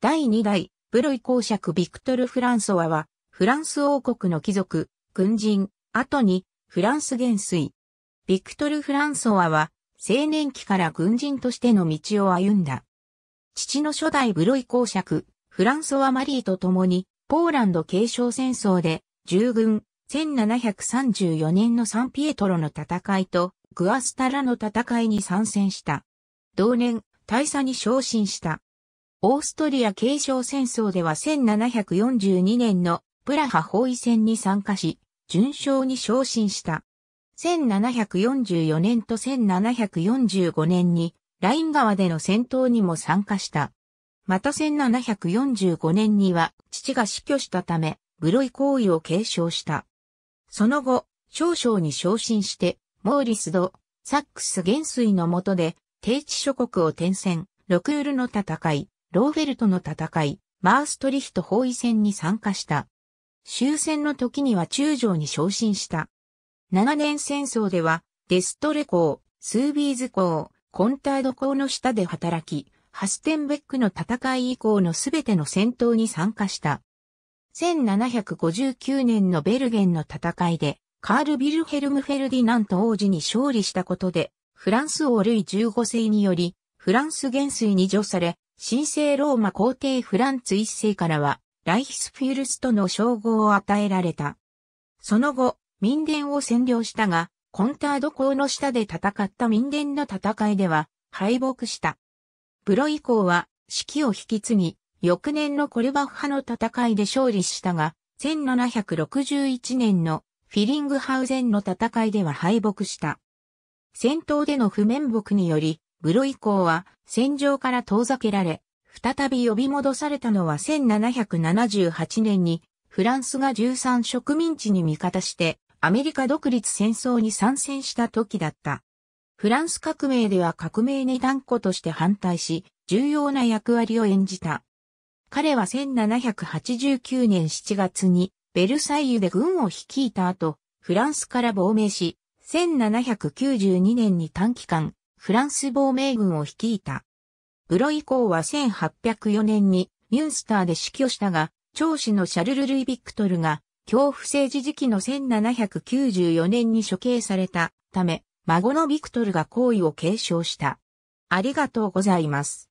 第2代、ブロイ公爵ビクトル・フランソワは、フランス王国の貴族、軍人、後に、フランス元帥。ビクトル・フランソワは、青年期から軍人としての道を歩んだ。父の初代ブロイ公爵、フランソワ・マリーと共に、ポーランド継承戦争で、従軍、1734年のサンピエトロの戦いと、グアスタラの戦いに参戦した。同年、大佐に昇進した。オーストリア継承戦争では1742年のプラハ包囲戦に参加し、順勝に昇進した。1744年と1745年にライン川での戦闘にも参加した。また1745年には父が死去したため、ブロイ行為を継承した。その後、少々に昇進して、モーリスド、サックス元帥の下で、低地諸国を転戦、ロクールの戦い、ローフェルトの戦い、マーストリヒト包囲戦に参加した。終戦の時には中将に昇進した。長年戦争では、デストレ公、スービーズ公、コンタード公の下で働き、ハステンベックの戦い以降のすべての戦闘に参加した。1759年のベルゲンの戦いで、カール・ビルヘルム・フェルディナント王子に勝利したことで、フランス王ルイ15世により、フランス元帥に除され、神聖ローマ皇帝フランツ一世からは、ライヒスフィルストの称号を与えられた。その後、民伝を占領したが、コンタード公の下で戦った民伝の戦いでは、敗北した。ブロ以降は、指揮を引き継ぎ、翌年のコルバッハの戦いで勝利したが、1761年のフィリングハウゼンの戦いでは敗北した。戦闘での不面目により、ブロイ公は戦場から遠ざけられ、再び呼び戻されたのは1778年にフランスが13植民地に味方してアメリカ独立戦争に参戦した時だった。フランス革命では革命に断固として反対し、重要な役割を演じた。彼は1789年7月にベルサイユで軍を率いた後、フランスから亡命し、1792年に短期間、フランス亡命軍を率いた。ブロイ公は1804年にミュンスターで死去したが、長子のシャルル・ルイ・ビクトルが、恐怖政治時期の1794年に処刑されたため、孫のビクトルが行為を継承した。ありがとうございます。